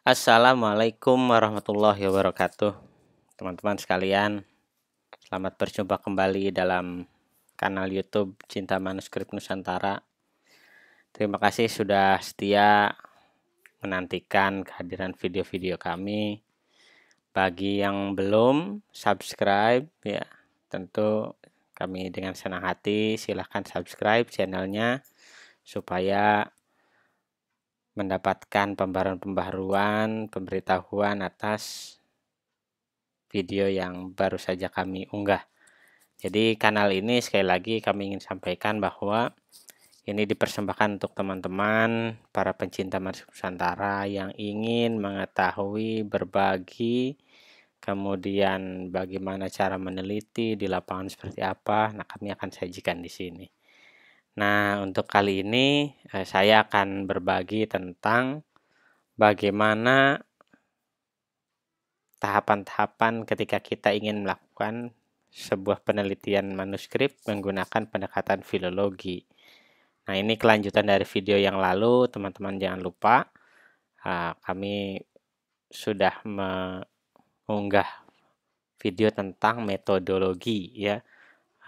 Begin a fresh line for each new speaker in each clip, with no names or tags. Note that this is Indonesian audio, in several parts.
Assalamualaikum warahmatullahi wabarakatuh Teman-teman sekalian Selamat berjumpa kembali dalam kanal youtube Cinta Manuskrip Nusantara Terima kasih sudah setia menantikan kehadiran video-video kami Bagi yang belum subscribe ya tentu kami dengan senang hati silahkan subscribe channelnya supaya mendapatkan pembaruan-pembaruan, pemberitahuan atas video yang baru saja kami unggah. Jadi kanal ini sekali lagi kami ingin sampaikan bahwa ini dipersembahkan untuk teman-teman para pencinta Marsik Nusantara yang ingin mengetahui, berbagi, kemudian bagaimana cara meneliti di lapangan seperti apa. Nah, kami akan sajikan di sini. Nah, untuk kali ini eh, saya akan berbagi tentang bagaimana tahapan-tahapan ketika kita ingin melakukan sebuah penelitian manuskrip menggunakan pendekatan filologi. Nah, ini kelanjutan dari video yang lalu, teman-teman jangan lupa eh, kami sudah mengunggah video tentang metodologi ya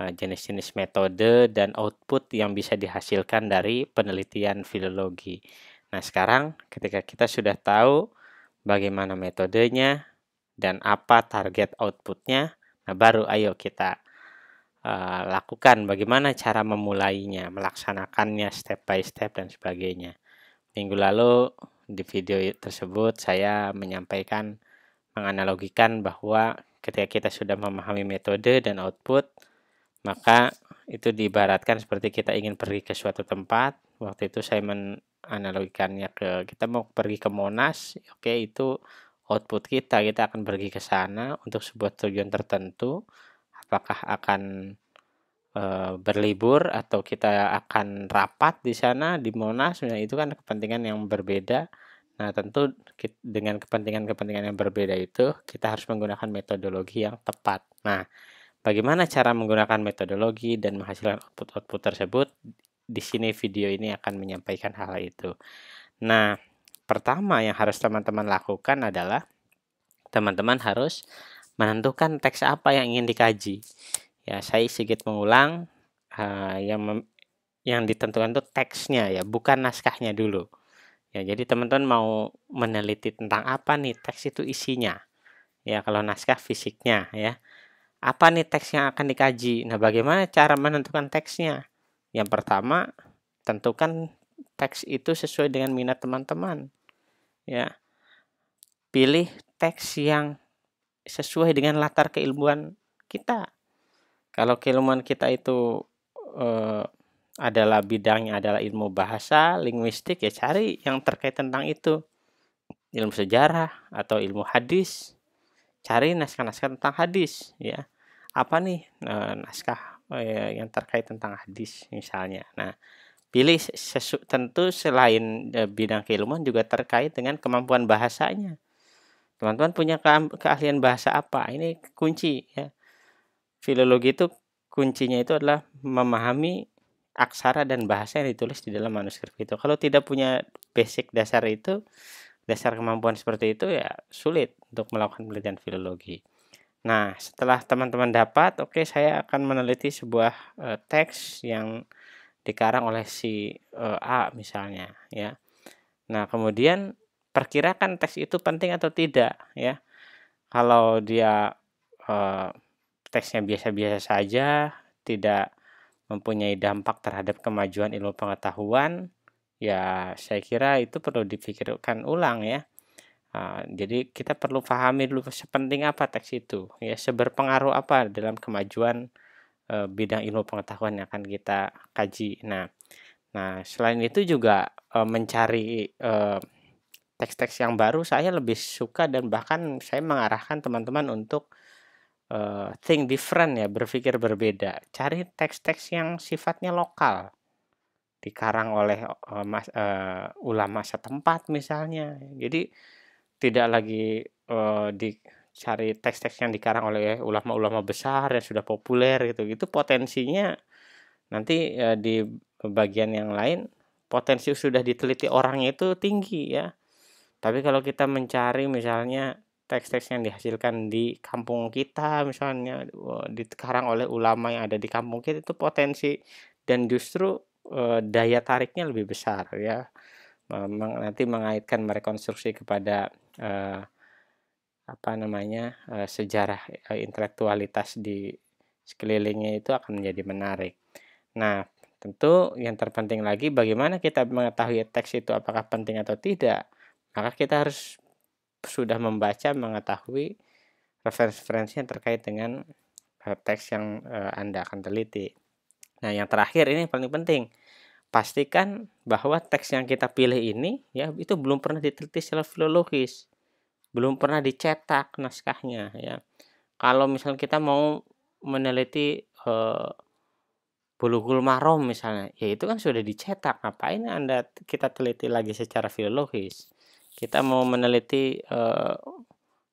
jenis-jenis metode dan output yang bisa dihasilkan dari penelitian filologi. Nah, sekarang ketika kita sudah tahu bagaimana metodenya dan apa target outputnya, nah baru ayo kita uh, lakukan bagaimana cara memulainya, melaksanakannya step by step dan sebagainya. Minggu lalu di video tersebut saya menyampaikan menganalogikan bahwa ketika kita sudah memahami metode dan output, maka itu diibaratkan seperti kita ingin pergi ke suatu tempat waktu itu saya menganalogikannya ke kita mau pergi ke Monas oke okay, itu output kita kita akan pergi ke sana untuk sebuah tujuan tertentu apakah akan e, berlibur atau kita akan rapat di sana di Monas nah, itu kan kepentingan yang berbeda nah tentu dengan kepentingan-kepentingan yang berbeda itu kita harus menggunakan metodologi yang tepat nah Bagaimana cara menggunakan metodologi dan menghasilkan output-output tersebut? Di sini video ini akan menyampaikan hal itu. Nah, pertama yang harus teman-teman lakukan adalah teman-teman harus menentukan teks apa yang ingin dikaji. Ya, saya sedikit mengulang uh, yang yang ditentukan itu teksnya ya, bukan naskahnya dulu. Ya, jadi teman-teman mau meneliti tentang apa nih teks itu isinya. Ya, kalau naskah fisiknya ya apa nih teks yang akan dikaji. Nah, bagaimana cara menentukan teksnya? Yang pertama, tentukan teks itu sesuai dengan minat teman-teman. Ya. Pilih teks yang sesuai dengan latar keilmuan kita. Kalau keilmuan kita itu eh, adalah bidangnya adalah ilmu bahasa, linguistik, ya cari yang terkait tentang itu. Ilmu sejarah atau ilmu hadis. Cari naskah-naskah tentang hadis, ya apa nih e, naskah e, yang terkait tentang hadis misalnya. Nah, pilih sesu, tentu selain e, bidang keilmuan juga terkait dengan kemampuan bahasanya. Teman-teman punya ke, keahlian bahasa apa? Ini kunci ya. Filologi itu kuncinya itu adalah memahami aksara dan bahasa yang ditulis di dalam manuskrip itu. Kalau tidak punya basic dasar itu, dasar kemampuan seperti itu ya sulit untuk melakukan penelitian filologi. Nah, setelah teman-teman dapat, oke, okay, saya akan meneliti sebuah uh, teks yang dikarang oleh si uh, A misalnya, ya. Nah, kemudian perkirakan teks itu penting atau tidak, ya. Kalau dia uh, teksnya biasa-biasa saja, tidak mempunyai dampak terhadap kemajuan ilmu pengetahuan, ya saya kira itu perlu dipikirkan ulang ya. Nah, jadi kita perlu pahami dulu sepenting apa teks itu, ya seberpengaruh apa dalam kemajuan e, bidang ilmu pengetahuan yang akan kita kaji. Nah, nah selain itu juga e, mencari eh, teks-teks yang baru saya lebih suka dan bahkan saya mengarahkan teman-teman untuk e, think different ya, berpikir berbeda. Cari teks-teks yang sifatnya lokal dikarang oleh uh, mas, uh, ulama setempat misalnya. Jadi tidak lagi uh, dicari teks-teks yang dikarang oleh ulama-ulama besar yang sudah populer gitu itu potensinya nanti uh, di bagian yang lain potensi sudah diteliti orangnya itu tinggi ya tapi kalau kita mencari misalnya teks-teks yang dihasilkan di kampung kita misalnya dikarang oleh ulama yang ada di kampung kita itu potensi dan justru e, daya tariknya lebih besar ya Eh, nanti mengaitkan merekonstruksi kepada uh, apa namanya uh, sejarah uh, intelektualitas di sekelilingnya itu akan menjadi menarik. Nah, tentu yang terpenting lagi bagaimana kita mengetahui teks itu apakah penting atau tidak. Maka kita harus sudah membaca mengetahui referensi-referensi yang terkait dengan uh, teks yang uh, Anda akan teliti. Nah, yang terakhir ini paling penting pastikan bahwa teks yang kita pilih ini ya itu belum pernah diteliti secara filologis, belum pernah dicetak naskahnya ya. Kalau misalnya kita mau meneliti eh, bulughul marom misalnya, ya itu kan sudah dicetak. Ngapain Anda kita teliti lagi secara filologis? Kita mau meneliti eh,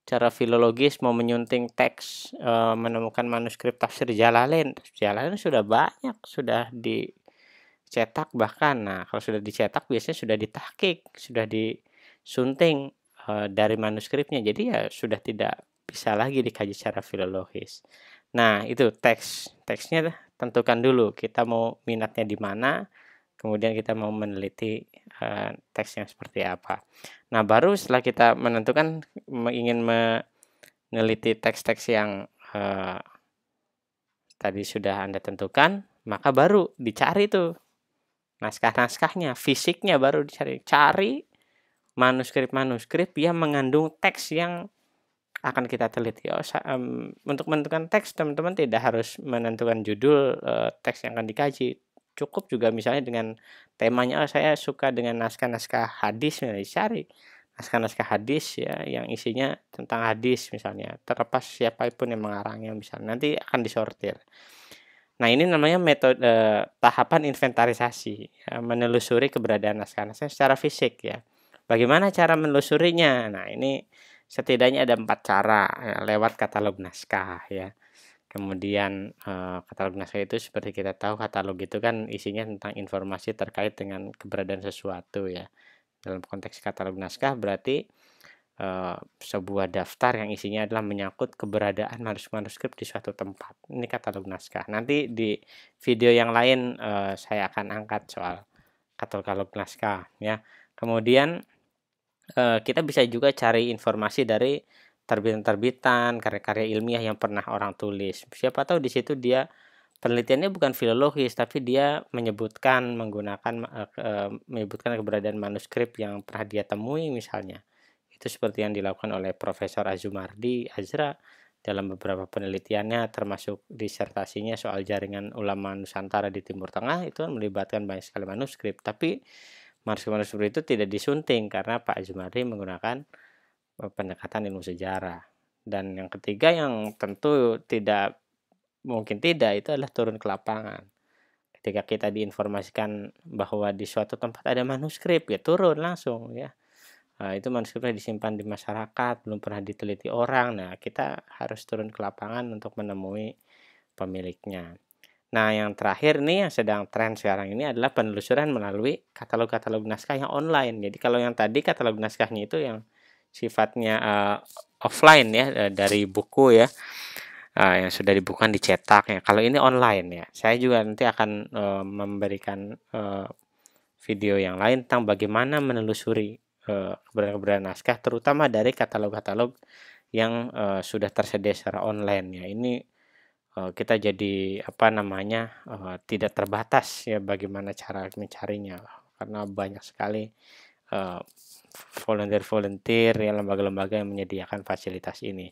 cara filologis mau menyunting teks uh, menemukan manuskrip tafsir Jalalain. Jalalain sudah banyak sudah di cetak bahkan nah kalau sudah dicetak biasanya sudah ditakik, sudah disunting uh, dari manuskripnya jadi ya sudah tidak bisa lagi dikaji secara filologis nah itu teks teksnya tentukan dulu kita mau minatnya di mana kemudian kita mau meneliti uh, teks yang seperti apa nah baru setelah kita menentukan ingin meneliti teks-teks yang uh, tadi sudah anda tentukan maka baru dicari tuh naskah-naskahnya, fisiknya baru dicari. Cari manuskrip-manuskrip yang mengandung teks yang akan kita teliti. Oh, um, untuk menentukan teks, teman-teman tidak harus menentukan judul uh, teks yang akan dikaji. Cukup juga misalnya dengan temanya, oh, saya suka dengan naskah-naskah hadis, misalnya nah, dicari naskah-naskah hadis ya yang isinya tentang hadis misalnya terlepas siapapun yang mengarangnya misalnya nanti akan disortir Nah ini namanya metode eh, tahapan inventarisasi, ya, menelusuri keberadaan naskah-naskah nah, secara fisik ya. Bagaimana cara menelusurinya? Nah ini setidaknya ada empat cara ya, lewat katalog naskah ya. Kemudian eh, katalog naskah itu seperti kita tahu katalog itu kan isinya tentang informasi terkait dengan keberadaan sesuatu ya. Dalam konteks katalog naskah berarti Eh, sebuah daftar yang isinya adalah menyangkut keberadaan manuskrip di suatu tempat. Ini katalog naskah. Nanti di video yang lain uh, saya akan angkat soal katalog naskah ya. Kemudian uh, kita bisa juga cari informasi dari terbitan-terbitan, karya-karya ilmiah yang pernah orang tulis. Siapa tahu di situ dia penelitiannya bukan filologis tapi dia menyebutkan menggunakan uh, menyebutkan keberadaan manuskrip yang pernah dia temui misalnya itu seperti yang dilakukan oleh Profesor Azumardi Azra dalam beberapa penelitiannya termasuk disertasinya soal jaringan ulama Nusantara di Timur Tengah itu kan melibatkan banyak sekali manuskrip tapi manuskrip-manuskrip itu tidak disunting karena Pak Azumardi menggunakan e, pendekatan ilmu sejarah dan yang ketiga yang tentu tidak mungkin tidak itu adalah turun ke lapangan ketika kita diinformasikan bahwa di suatu tempat ada manuskrip ya turun langsung ya Nah, itu manuskripnya disimpan di masyarakat, belum pernah diteliti orang. Nah, kita harus turun ke lapangan untuk menemui pemiliknya. Nah, yang terakhir nih yang sedang tren sekarang ini adalah penelusuran melalui katalog-katalog naskah yang online. Jadi kalau yang tadi katalog naskahnya itu yang sifatnya uh, offline ya eh, dari buku ya. Uh, yang sudah dibukukan dicetak ya. Kalau ini online ya. Saya juga nanti akan uh, memberikan uh, video yang lain tentang bagaimana menelusuri keberadaan-keberadaan eh, naskah terutama dari katalog-katalog yang uh, sudah tersedia secara online ya ini uh, kita jadi apa namanya uh, tidak terbatas ya bagaimana cara mencarinya karena banyak sekali volunteer-volunteer ya lembaga-lembaga yang menyediakan fasilitas ini.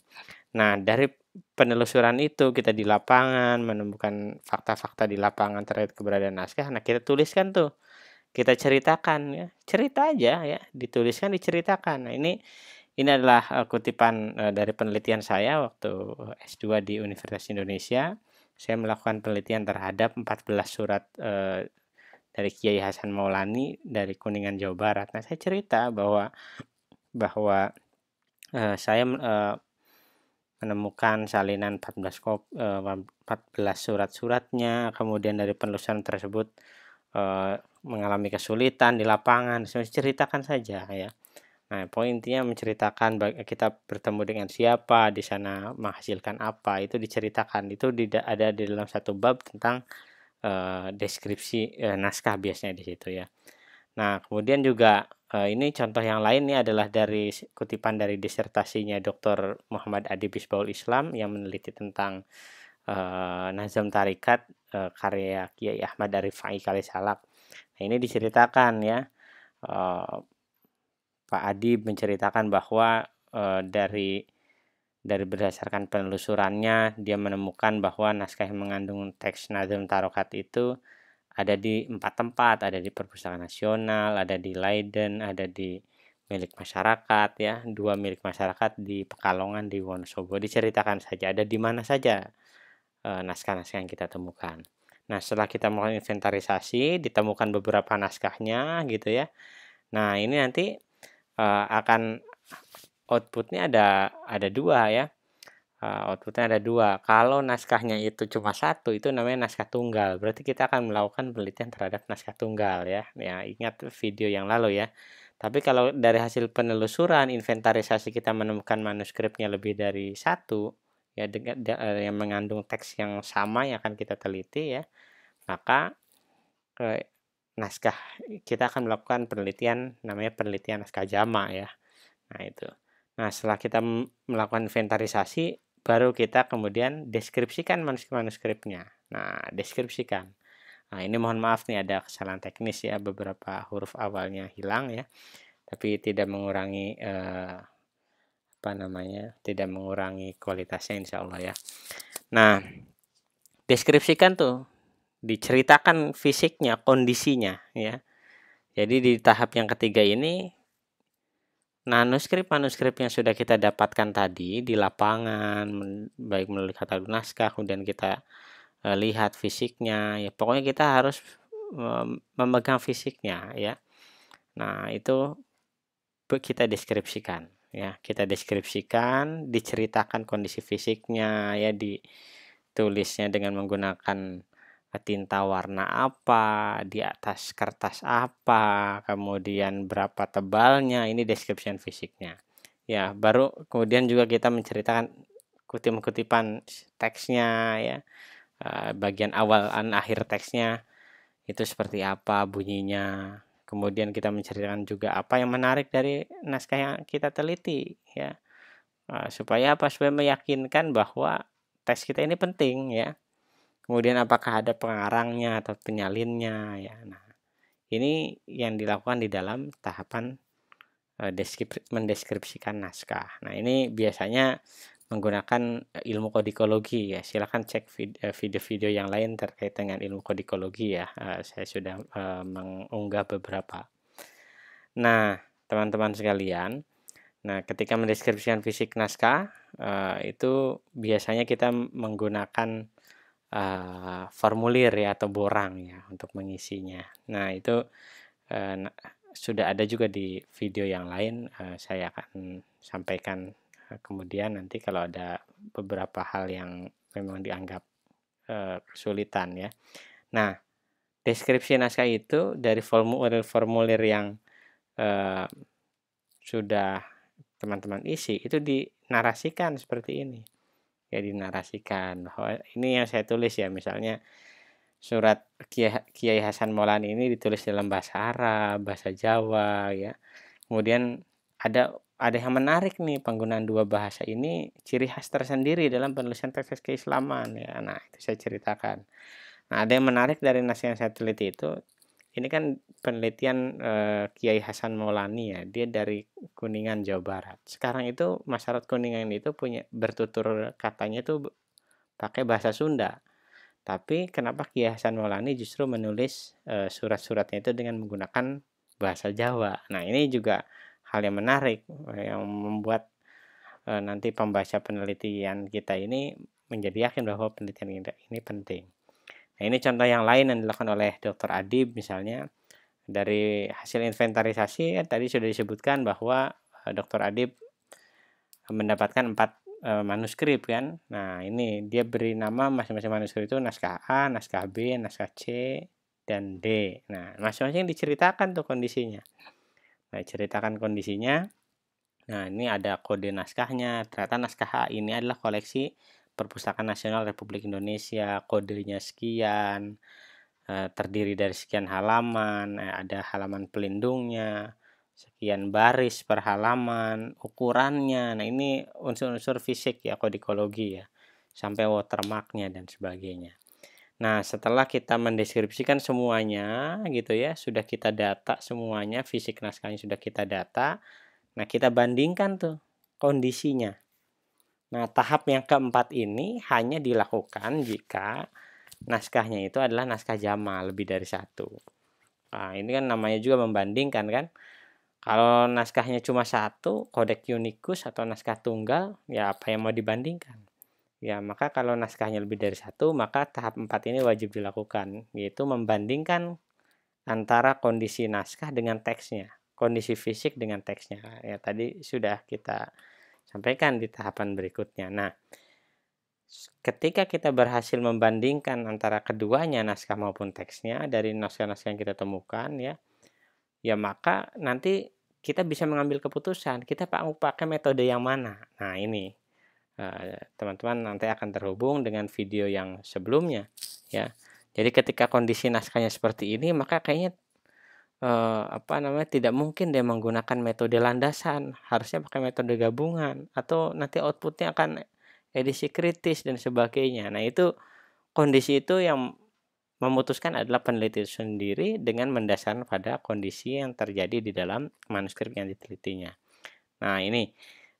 Nah, dari penelusuran itu kita di lapangan menemukan fakta-fakta di lapangan terkait keberadaan naskah. Nah, kita tuliskan tuh kita ceritakan ya cerita aja ya dituliskan diceritakan nah, ini ini adalah eh, kutipan eh, dari penelitian saya waktu S2 di Universitas Indonesia saya melakukan penelitian terhadap 14 surat eh, dari Kiai Hasan Maulani dari Kuningan Jawa Barat nah saya cerita bahwa bahwa eh, saya eh, menemukan salinan 14 kop, eh, 14 surat-suratnya kemudian dari penelusuran tersebut eh, mengalami kesulitan di lapangan, ceritakan saja ya. Nah, poinnya menceritakan kita bertemu dengan siapa, di sana menghasilkan apa, itu diceritakan. Itu tidak ada di dalam satu bab tentang uh, deskripsi uh, naskah biasanya di situ ya. Nah, kemudian juga uh, ini contoh yang lain ini adalah dari kutipan dari disertasinya Dr. Muhammad Adi Bisbaul Islam yang meneliti tentang Nazam Tarikat karya Kiai Ahmad Arifai Kalisalak ini diceritakan ya uh, Pak Adi menceritakan bahwa uh, dari dari berdasarkan penelusurannya dia menemukan bahwa naskah yang mengandung teks Nazm Tarokat itu ada di empat tempat, ada di perpustakaan nasional, ada di Leiden, ada di milik masyarakat ya, dua milik masyarakat di Pekalongan, di Wonosobo. Diceritakan saja ada di mana saja eh, naskah-naskah yang kita temukan. Nah, setelah kita melakukan inventarisasi, ditemukan beberapa naskahnya gitu ya. Nah, ini nanti uh, akan outputnya ada ada dua ya. Uh, outputnya ada dua. Kalau naskahnya itu cuma satu, itu namanya naskah tunggal. Berarti kita akan melakukan penelitian terhadap naskah tunggal ya. Ya, ingat video yang lalu ya. Tapi kalau dari hasil penelusuran, inventarisasi kita menemukan manuskripnya lebih dari satu, ya dengan eh, yang mengandung teks yang sama yang akan kita teliti ya maka eh, naskah kita akan melakukan penelitian namanya penelitian naskah jama ya nah itu nah setelah kita melakukan inventarisasi baru kita kemudian deskripsikan manuskrip-manuskripnya nah deskripsikan Nah, ini mohon maaf nih ada kesalahan teknis ya, beberapa huruf awalnya hilang ya. Tapi tidak mengurangi eh, apa namanya tidak mengurangi kualitasnya insya Allah ya nah deskripsikan tuh diceritakan fisiknya kondisinya ya jadi di tahap yang ketiga ini manuskrip-manuskrip yang sudah kita dapatkan tadi di lapangan baik melalui kata naskah kemudian kita e, lihat fisiknya ya pokoknya kita harus e, memegang fisiknya ya nah itu kita deskripsikan ya kita deskripsikan diceritakan kondisi fisiknya ya ditulisnya dengan menggunakan eh, tinta warna apa di atas kertas apa kemudian berapa tebalnya ini description fisiknya ya baru kemudian juga kita menceritakan kutipan-kutipan teksnya ya eh, bagian awal dan akhir teksnya itu seperti apa bunyinya Kemudian kita menceritakan juga apa yang menarik dari naskah yang kita teliti ya. Ah, supaya apa? Supaya meyakinkan bahwa tes kita ini penting ya. Kemudian apakah ada pengarangnya atau penyalinnya ya. Nah, ini yang dilakukan di dalam tahapan eh, mendeskripsikan naskah. Nah, ini biasanya menggunakan eh, ilmu kodikologi ya silahkan cek eh, video-video yang lain terkait dengan ilmu kodikologi ya eh, saya sudah mengunggah beberapa nah teman-teman sekalian nah ketika mendeskripsikan fisik naskah itu biasanya kita menggunakan formulir ya atau borang ya untuk mengisinya nah itu sudah ada juga di video yang lain saya akan sampaikan kemudian nanti kalau ada beberapa hal yang memang dianggap eh, kesulitan ya. Nah, deskripsi naskah itu dari formulir-formulir yang eh, sudah teman-teman isi itu dinarasikan seperti ini. Ya dinarasikan bahwa ini yang saya tulis ya misalnya surat Kiai Hasan Maulani ini ditulis dalam bahasa Arab, bahasa Jawa ya. Kemudian ada ada yang menarik nih penggunaan dua bahasa ini ciri khas tersendiri dalam penulisan teks keislaman ya nah itu saya ceritakan nah ada yang menarik dari nasihat yang saya teliti itu ini kan penelitian eh, Kiai Hasan Maulani ya dia dari Kuningan Jawa Barat sekarang itu masyarakat Kuningan itu punya bertutur katanya itu pakai bahasa Sunda tapi kenapa Kiai Hasan Maulani justru menulis eh, surat-suratnya itu dengan menggunakan bahasa Jawa nah ini juga hal yang menarik eh, yang membuat e, nanti pembaca penelitian kita ini menjadi yakin bahwa penelitian kita ini penting. Nah, ini contoh yang lain yang dilakukan oleh Dr. Adib misalnya dari hasil inventarisasi ya, tadi sudah disebutkan bahwa e, Dr. Adib mendapatkan empat e, manuskrip kan. Nah, ini dia beri nama masing-masing manuskrip itu naskah A, naskah B, naskah C, dan D. Nah, masing-masing diceritakan tuh kondisinya. Saya nah, ceritakan kondisinya. Nah, ini ada kode naskahnya. Ternyata naskah A ini adalah koleksi Perpustakaan Nasional Republik Indonesia. Kodenya sekian. Eh, terdiri dari sekian halaman. Eh, ada halaman pelindungnya. Sekian baris per halaman. Ukurannya. Nah, ini unsur-unsur fisik ya, kodikologi ya. Sampai watermarknya dan sebagainya. Nah, setelah kita mendeskripsikan semuanya gitu ya, sudah kita data semuanya, fisik naskahnya sudah kita data. Nah, kita bandingkan tuh kondisinya. Nah, tahap yang keempat ini hanya dilakukan jika naskahnya itu adalah naskah jama lebih dari satu. Nah, ini kan namanya juga membandingkan kan. Kalau naskahnya cuma satu, kodek unikus atau naskah tunggal, ya apa yang mau dibandingkan? Ya, maka kalau naskahnya lebih dari satu, maka tahap empat ini wajib dilakukan, yaitu membandingkan antara kondisi naskah dengan teksnya, kondisi fisik dengan teksnya. Ya, tadi sudah kita sampaikan di tahapan berikutnya. Nah, ketika kita berhasil membandingkan antara keduanya naskah maupun teksnya dari naskah-naskah yang kita temukan ya, ya maka nanti kita bisa mengambil keputusan kita pakai metode yang mana. Nah, ini Nah, ya, teman-teman nanti akan terhubung dengan video yang sebelumnya ya jadi ketika kondisi naskahnya seperti ini maka kayaknya eh, apa namanya tidak mungkin dia menggunakan metode landasan harusnya pakai metode gabungan atau nanti outputnya akan edisi kritis dan sebagainya nah itu kondisi itu yang memutuskan adalah peneliti sendiri dengan mendasarkan pada kondisi yang terjadi di dalam manuskrip yang ditelitinya nah ini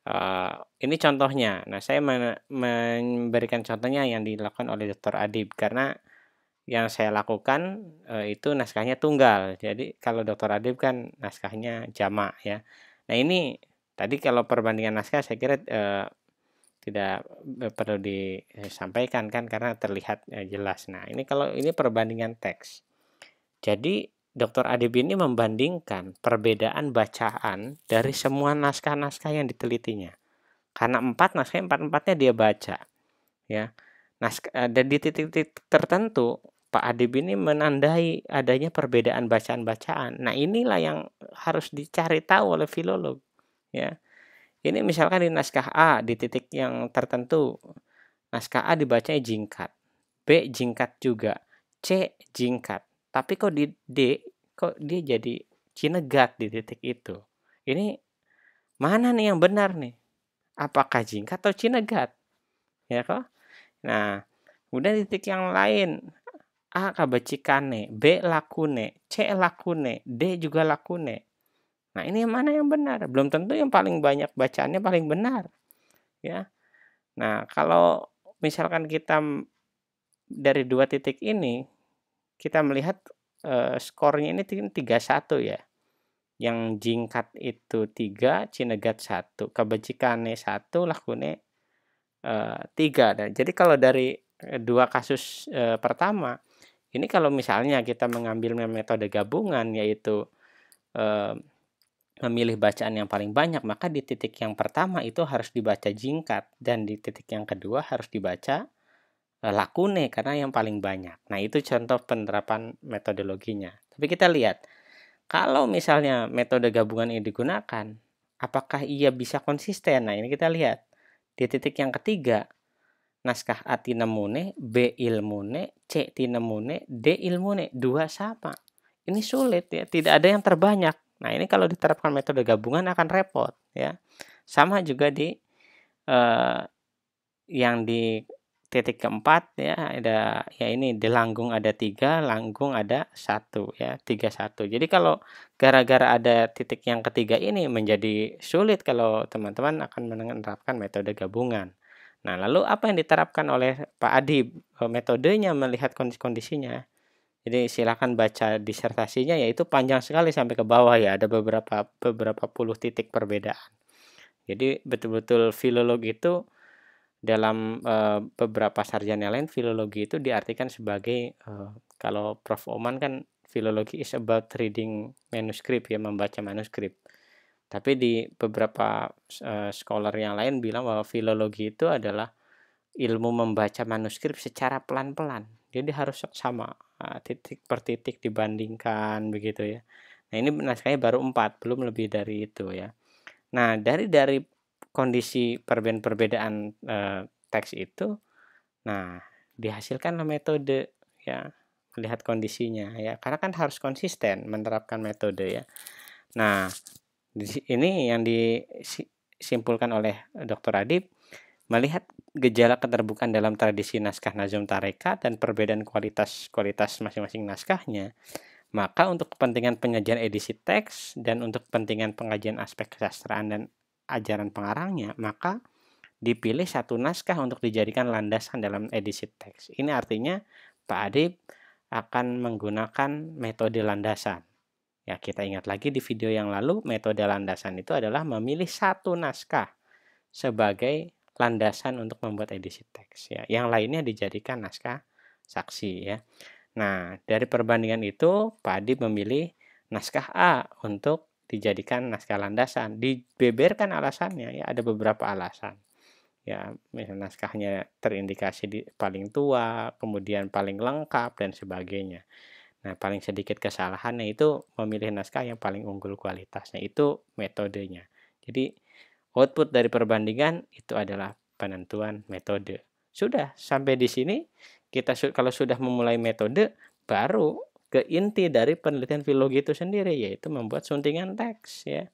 Uh, ini contohnya. Nah, saya men memberikan contohnya yang dilakukan oleh Dr. Adib karena yang saya lakukan uh, itu naskahnya tunggal. Jadi kalau Dr. Adib kan naskahnya jamak ya. Nah, ini tadi kalau perbandingan naskah saya kira uh, tidak perlu disampaikan kan karena terlihat jelas. Nah, ini kalau ini perbandingan teks. Jadi Dr. Adib ini membandingkan perbedaan bacaan dari semua naskah-naskah yang ditelitinya. Karena empat naskah empat-empatnya dia baca. Ya. Naskah, eh, dan di titik-titik tertentu Pak Adib ini menandai adanya perbedaan bacaan-bacaan. Nah, inilah yang harus dicari tahu oleh filolog, ya. Ini misalkan di naskah A di titik yang tertentu, naskah A dibacanya jingkat, B jingkat juga, C jingkat. Tapi kok di D kok dia jadi cinegat di titik itu. Ini mana nih yang benar nih? Apakah jingkat atau cinegat? Ya kok? Nah, kemudian di titik yang lain A kabecikane B lakune, C lakune, D juga lakune. Nah, ini yang mana yang benar? Belum tentu yang paling banyak bacaannya paling benar. Ya. Nah, kalau misalkan kita dari dua titik ini kita melihat e, skornya ini tiga satu ya. Yang jingkat itu tiga cinegat satu 1, ini 1, lakune e, 3. Dan jadi kalau dari dua kasus e, pertama, ini kalau misalnya kita mengambil metode gabungan yaitu e, memilih bacaan yang paling banyak, maka di titik yang pertama itu harus dibaca jingkat dan di titik yang kedua harus dibaca Eh, lakune karena yang paling banyak. Nah, itu contoh penerapan metodologinya. Tapi kita lihat, kalau misalnya metode gabungan ini digunakan, apakah ia bisa konsisten? Nah, ini kita lihat. Di titik yang ketiga, naskah A tinemune, B ilmune, C tinemune, D ilmune, dua sama. Ini sulit ya, tidak ada yang terbanyak. Nah, ini kalau diterapkan metode gabungan akan repot ya. Sama juga di uh, yang di titik keempat ya ada ya ini di langgung ada tiga langgung ada satu ya tiga satu jadi kalau gara-gara ada titik yang ketiga ini menjadi sulit kalau teman-teman akan menerapkan metode gabungan nah lalu apa yang diterapkan oleh Pak Adi e, metodenya melihat kondisi-kondisinya jadi silakan baca disertasinya yaitu panjang sekali sampai ke bawah ya ada beberapa beberapa puluh titik perbedaan jadi betul-betul filolog itu dalam e, beberapa sarjana lain filologi itu diartikan sebagai e, kalau Prof Oman kan filologi is about reading manuskrip ya membaca manuskrip. Tapi di beberapa e, scholar yang lain bilang bahwa filologi itu adalah ilmu membaca manuskrip secara pelan-pelan. Jadi harus sama titik per titik dibandingkan begitu ya. Nah, ini naskahnya baru empat belum lebih dari itu ya. Nah, dari dari kondisi perbedaan-perbedaan e, teks itu nah dihasilkanlah metode ya melihat kondisinya ya karena kan harus konsisten menerapkan metode ya nah ini yang disimpulkan oleh Dokter Adib melihat gejala keterbukaan dalam tradisi naskah Nazum Tareka dan perbedaan kualitas kualitas masing-masing naskahnya maka untuk kepentingan penyajian edisi teks dan untuk kepentingan pengajian aspek kesastraan dan ajaran pengarangnya, maka dipilih satu naskah untuk dijadikan landasan dalam edisi teks. Ini artinya Pak Adib akan menggunakan metode landasan. Ya, kita ingat lagi di video yang lalu, metode landasan itu adalah memilih satu naskah sebagai landasan untuk membuat edisi teks ya. Yang lainnya dijadikan naskah saksi ya. Nah, dari perbandingan itu Pak Adib memilih naskah A untuk dijadikan naskah landasan. Dibeberkan alasannya, ya ada beberapa alasan. Ya, misalnya naskahnya terindikasi di, paling tua, kemudian paling lengkap dan sebagainya. Nah, paling sedikit kesalahannya itu memilih naskah yang paling unggul kualitasnya itu metodenya. Jadi output dari perbandingan itu adalah penentuan metode. Sudah sampai di sini kita su kalau sudah memulai metode baru ke inti dari penelitian filologi itu sendiri yaitu membuat suntingan teks ya.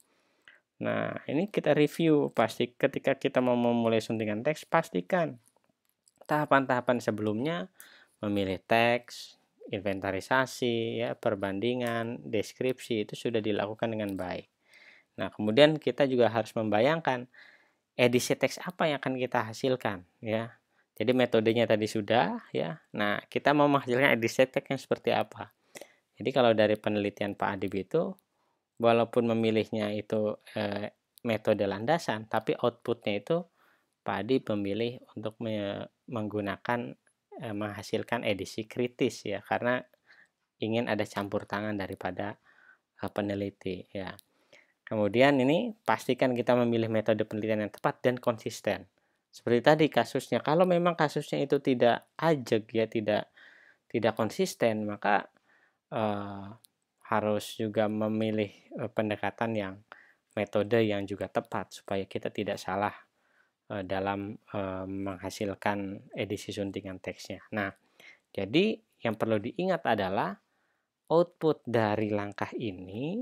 Nah, ini kita review pasti ketika kita mau memulai suntingan teks pastikan tahapan-tahapan sebelumnya memilih teks, inventarisasi ya, perbandingan, deskripsi itu sudah dilakukan dengan baik. Nah, kemudian kita juga harus membayangkan edisi teks apa yang akan kita hasilkan ya. Jadi metodenya tadi sudah ya. Nah, kita mau menghasilkan edisi teks yang seperti apa? Jadi kalau dari penelitian Pak Adib itu, walaupun memilihnya itu e, metode landasan, tapi outputnya itu Pak Adib memilih untuk me menggunakan e, menghasilkan edisi kritis ya, karena ingin ada campur tangan daripada e, peneliti ya. Kemudian ini pastikan kita memilih metode penelitian yang tepat dan konsisten. Seperti tadi kasusnya, kalau memang kasusnya itu tidak ajeg ya, tidak tidak konsisten, maka uh, harus juga memilih uh, pendekatan yang metode yang juga tepat supaya kita tidak salah uh, dalam uh, menghasilkan edisi suntingan teksnya. Nah, jadi yang perlu diingat adalah output dari langkah ini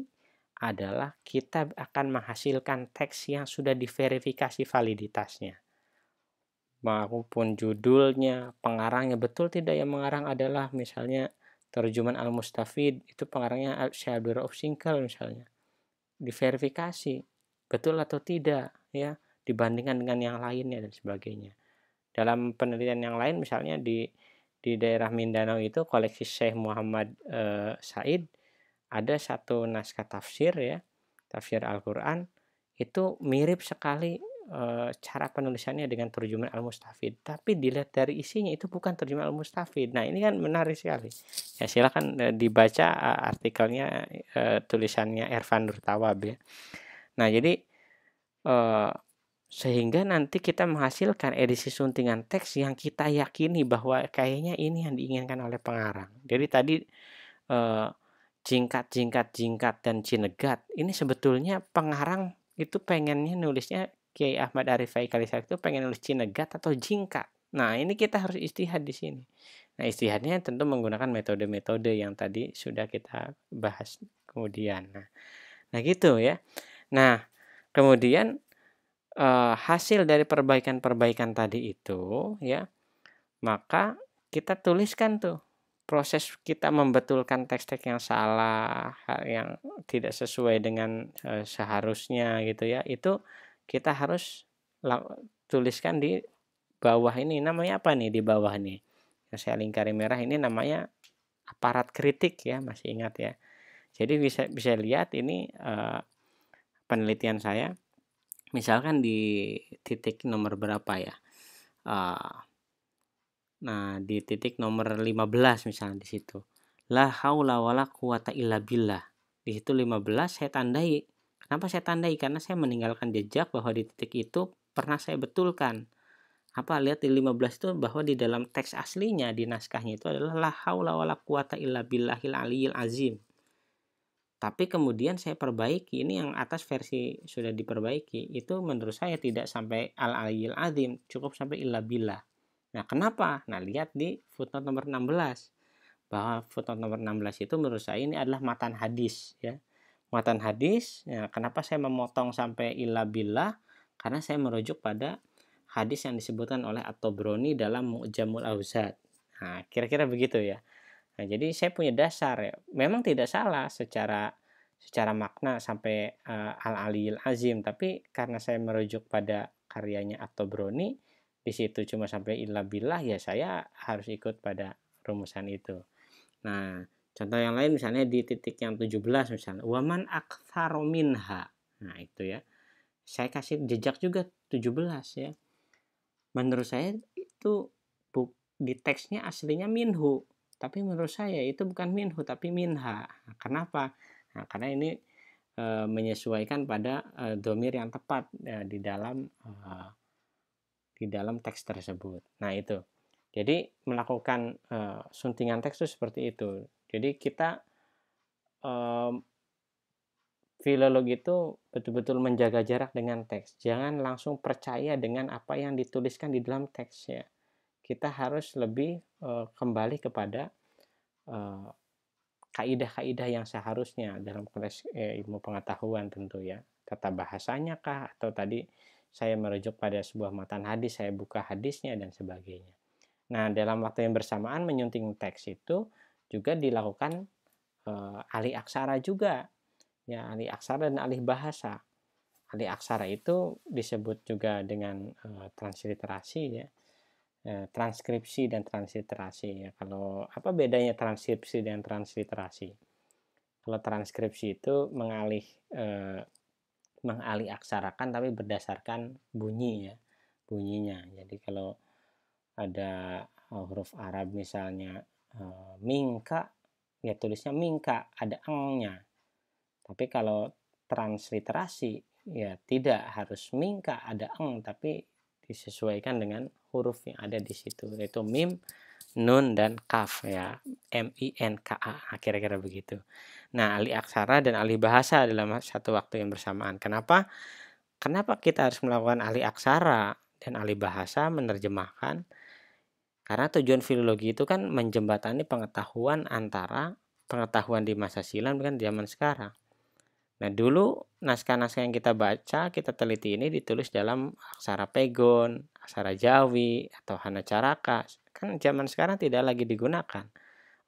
adalah kita akan menghasilkan teks yang sudah diverifikasi validitasnya. Maupun judulnya, pengarangnya betul tidak yang mengarang adalah misalnya terjemahan Al-Mustafid itu pengarangnya Syekh Abdul Rauf Singkal misalnya diverifikasi betul atau tidak ya dibandingkan dengan yang lainnya dan sebagainya dalam penelitian yang lain misalnya di di daerah Mindanao itu koleksi Syekh Muhammad e, Said ada satu naskah tafsir ya tafsir Al-Qur'an itu mirip sekali Eh, cara penulisannya dengan terjemahan Al-Mustafid, tapi dilihat dari isinya itu bukan terjemahan Al-Mustafid. Nah, ini kan menarik sekali. Ya, silakan eh, dibaca eh, artikelnya tulisannya Ervan Nurtawab ya. Nah, jadi sehingga nanti kita menghasilkan edisi suntingan teks yang kita yakini bahwa kayaknya ini yang diinginkan oleh pengarang. Jadi tadi jingkat jingkat jingkat dan cinegat ini sebetulnya pengarang itu pengennya nulisnya Kiai Ahmad Arif kali itu pengen nulis Cinegat atau Jingka. Nah, ini kita harus istihad di sini. Nah, istihadnya tentu menggunakan metode-metode yang tadi sudah kita bahas kemudian. Nah, nah gitu ya. Nah, kemudian eh, hasil dari perbaikan-perbaikan tadi itu ya, maka kita tuliskan tuh proses kita membetulkan teks-teks yang salah, yang tidak sesuai dengan eh, seharusnya gitu ya. Itu kita harus tuliskan di bawah ini namanya apa nih di bawah nih yang saya lingkari merah ini namanya aparat kritik ya masih ingat ya jadi bisa bisa lihat ini uh, penelitian saya misalkan di titik nomor berapa ya uh, nah di titik nomor 15 misalnya di situ la haula wala quwata illa billah di situ 15 saya tandai Kenapa saya tandai? Karena saya meninggalkan jejak bahwa di titik itu pernah saya betulkan. Apa lihat di 15 itu bahwa di dalam teks aslinya di naskahnya itu adalah la haula wala quwata illa billahil aliyil azim. Tapi kemudian saya perbaiki ini yang atas versi sudah diperbaiki itu menurut saya tidak sampai al aliyil azim, cukup sampai illa billah. Nah, kenapa? Nah, lihat di footnote nomor 16 bahwa footnote nomor 16 itu menurut saya ini adalah matan hadis ya Muatan hadis. Ya, kenapa saya memotong sampai illa billah? Karena saya merujuk pada hadis yang disebutkan oleh At-Tobroni dalam Mu'jamul Auzat. Nah, kira-kira begitu ya. Nah, jadi saya punya dasar ya. Memang tidak salah secara secara makna sampai uh, eh, Al-Aliyil Azim, tapi karena saya merujuk pada karyanya At-Tobroni di situ cuma sampai illa billah ya saya harus ikut pada rumusan itu. Nah, Contoh yang lain misalnya di titik yang 17 misalnya waman aktsaro minha. Nah, itu ya. Saya kasih jejak juga 17 ya. Menurut saya itu di teksnya aslinya minhu, tapi menurut saya itu bukan minhu tapi minha. Nah, kenapa? Nah, karena ini e, menyesuaikan pada e, domir yang tepat e, di dalam e, di dalam teks tersebut. Nah, itu. Jadi melakukan uh, suntingan teks itu seperti itu. Jadi kita um, filolog itu betul-betul menjaga jarak dengan teks. Jangan langsung percaya dengan apa yang dituliskan di dalam teksnya. Kita harus lebih uh, kembali kepada kaidah eh, kaidah-kaidah yang seharusnya dalam konteks eh, ilmu pengetahuan tentu ya Kata bahasanya kah atau tadi saya merujuk pada sebuah matan hadis saya buka hadisnya dan sebagainya Nah, dalam waktu yang bersamaan menyunting teks itu juga dilakukan e, alih aksara juga. Ya, alih aksara dan alih bahasa. Alih aksara itu disebut juga dengan e, transliterasi ya. E, transkripsi dan transliterasi ya. Kalau apa bedanya transkripsi dan transliterasi? Kalau transkripsi itu mengalih e, mengalih aksarakan tapi berdasarkan bunyi ya, bunyinya. Jadi kalau ada e, huruf Arab misalnya e, mingka ya tulisnya mingka ada engnya tapi kalau transliterasi ya tidak harus mingka ada eng tapi disesuaikan dengan huruf yang ada di situ yaitu mim nun dan kaf ya m i n k a kira-kira begitu nah alih aksara dan alih bahasa dalam satu waktu yang bersamaan kenapa kenapa kita harus melakukan alih aksara dan alih bahasa menerjemahkan karena tujuan filologi itu kan menjembatani pengetahuan antara pengetahuan di masa silam dengan zaman sekarang. Nah dulu naskah-naskah yang kita baca, kita teliti ini ditulis dalam aksara pegon, aksara jawi, atau hanacaraka. Kan zaman sekarang tidak lagi digunakan.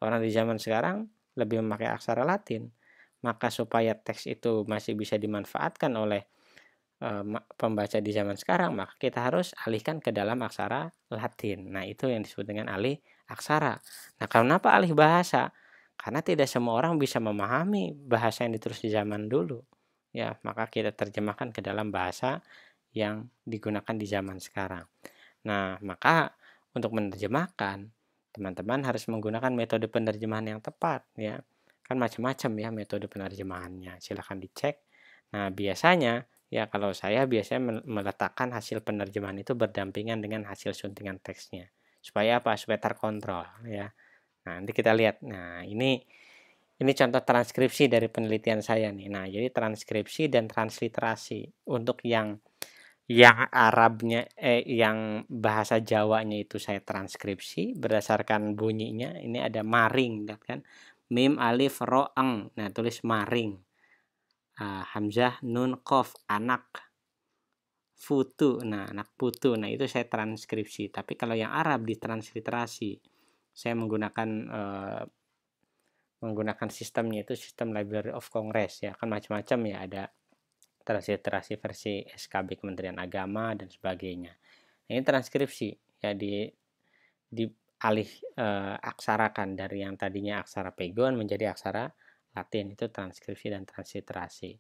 Orang di zaman sekarang lebih memakai aksara latin. Maka supaya teks itu masih bisa dimanfaatkan oleh Eh, pembaca di zaman sekarang, maka kita harus alihkan ke dalam aksara Latin. Nah, itu yang disebut dengan alih aksara. Nah, kenapa alih bahasa? Karena tidak semua orang bisa memahami bahasa yang ditulis di zaman dulu. Ya, maka kita terjemahkan ke dalam bahasa yang digunakan di zaman sekarang. Nah, maka untuk menerjemahkan, teman-teman harus menggunakan metode penerjemahan yang tepat ya. Kan macam-macam ya metode penerjemahannya. Silahkan dicek. Nah, biasanya Ya, kalau saya biasanya meletakkan hasil penerjemahan itu berdampingan dengan hasil suntingan teksnya. Supaya apa? Supaya terkontrol, ya. Nah, nanti kita lihat. Nah, ini ini contoh transkripsi dari penelitian saya nih. Nah, jadi transkripsi dan transliterasi untuk yang yang Arabnya eh yang bahasa Jawanya itu saya transkripsi berdasarkan bunyinya ini ada maring kan mim alif ro ang. nah tulis maring uh, hamzah nun kof anak futu nah anak putu nah itu saya transkripsi tapi kalau yang Arab di transliterasi saya menggunakan uh, menggunakan sistemnya itu sistem Library of Congress ya kan macam-macam ya ada transliterasi versi SKB Kementerian Agama dan sebagainya nah, ini transkripsi ya di di alih e, aksarakan dari yang tadinya aksara pegon menjadi aksara Latin itu transkripsi dan transliterasi.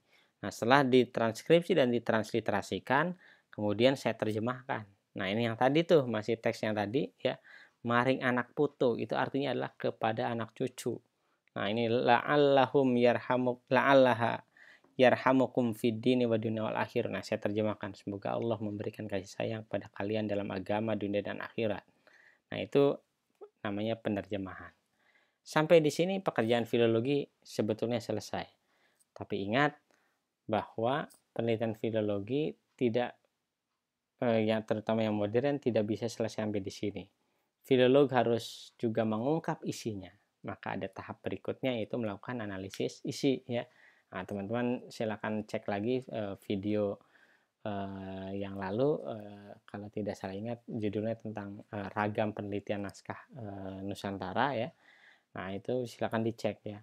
Nah, setelah ditranskripsi dan ditransliterasikan, kemudian saya terjemahkan. Nah, ini yang tadi tuh, masih teks yang tadi ya. Maring anak putu itu artinya adalah kepada anak cucu. Nah, ini la'allahum yarhamuk la'allaha yarhamukum fid dini wa dunia wal akhir. Nah, saya terjemahkan semoga Allah memberikan kasih sayang pada kalian dalam agama dunia dan akhirat. Nah, itu namanya penerjemahan. Sampai di sini pekerjaan filologi sebetulnya selesai. Tapi ingat bahwa penelitian filologi tidak eh, yang terutama yang modern tidak bisa selesai sampai di sini. Filolog harus juga mengungkap isinya. Maka ada tahap berikutnya yaitu melakukan analisis isi ya. Nah, teman-teman silakan cek lagi eh, video eh, yang lalu eh, kalau tidak salah ingat judulnya tentang eh, ragam penelitian naskah eh, Nusantara ya Nah, itu silakan dicek ya.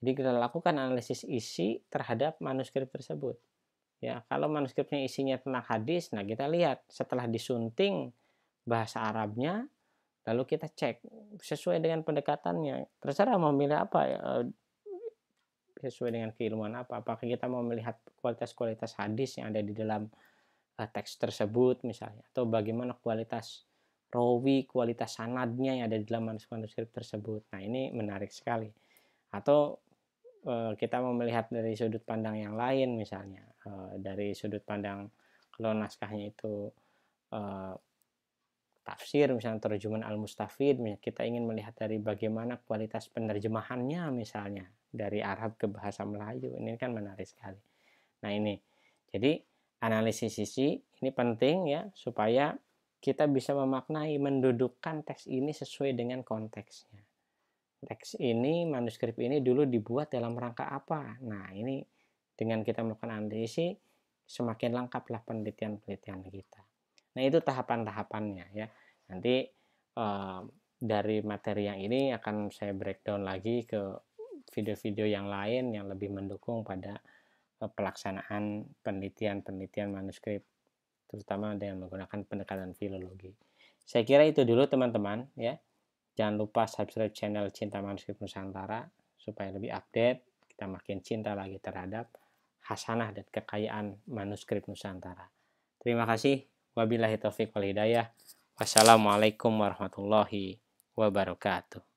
Jadi kita lakukan analisis isi terhadap manuskrip tersebut. Ya, kalau manuskripnya isinya tentang hadis, nah kita lihat setelah disunting bahasa Arabnya, lalu kita cek sesuai dengan pendekatannya. Terserah mau milih apa ya, sesuai dengan keilmuan apa. Apakah kita mau melihat kualitas-kualitas hadis yang ada di dalam eh, teks tersebut misalnya, atau bagaimana kualitas rawi, kualitas sanadnya yang ada di dalam manuskrip tersebut. Nah, ini menarik sekali. Atau e, kita mau melihat dari sudut pandang yang lain misalnya, e, dari sudut pandang kalau naskahnya itu e, tafsir misalnya terjemahan Al-Mustafid, kita ingin melihat dari bagaimana kualitas penerjemahannya misalnya dari Arab ke bahasa Melayu. Ini kan menarik sekali. Nah, ini. Jadi analisis sisi ini penting ya supaya kita bisa memaknai mendudukkan teks ini sesuai dengan konteksnya. Teks ini, manuskrip ini dulu dibuat dalam rangka apa? Nah, ini dengan kita melakukan analisis semakin lengkaplah penelitian-penelitian kita. Nah, itu tahapan-tahapannya ya. Nanti eh, dari materi yang ini akan saya breakdown lagi ke video-video yang lain yang lebih mendukung pada eh, pelaksanaan penelitian-penelitian manuskrip terutama dengan menggunakan pendekatan filologi. Saya kira itu dulu teman-teman ya. Jangan lupa subscribe channel Cinta Manuskrip Nusantara supaya lebih update, kita makin cinta lagi terhadap hasanah dan kekayaan manuskrip Nusantara. Terima kasih. Wabillahi taufik wal hidayah. Wassalamualaikum warahmatullahi wabarakatuh.